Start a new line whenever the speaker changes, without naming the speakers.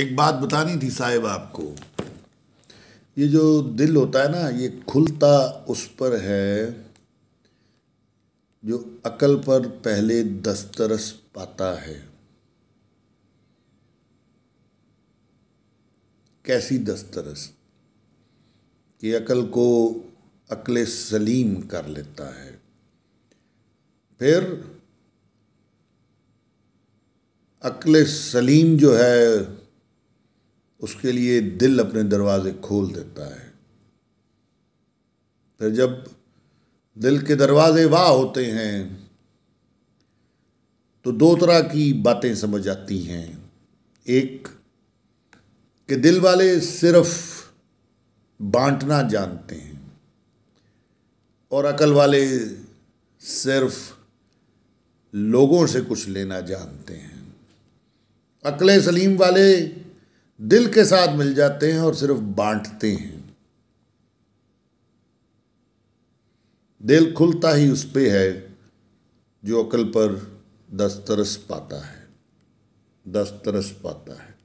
एक बात बतानी थी साहेब आपको ये जो दिल होता है ना ये खुलता उस पर है जो अकल पर पहले दस्तरस पाता है कैसी दस्तरस कि अकल को अकल सलीम कर लेता है फिर अकल सलीम जो है उसके लिए दिल अपने दरवाजे खोल देता है फिर जब दिल के दरवाजे वाह होते हैं तो दो तरह की बातें समझ आती हैं एक कि दिल वाले सिर्फ बांटना जानते हैं और अकल वाले सिर्फ लोगों से कुछ लेना जानते हैं अकल सलीम वाले दिल के साथ मिल जाते हैं और सिर्फ बांटते हैं दिल खुलता ही उस पर है जो अकल पर दस्तरस पाता है दस्तरस पाता है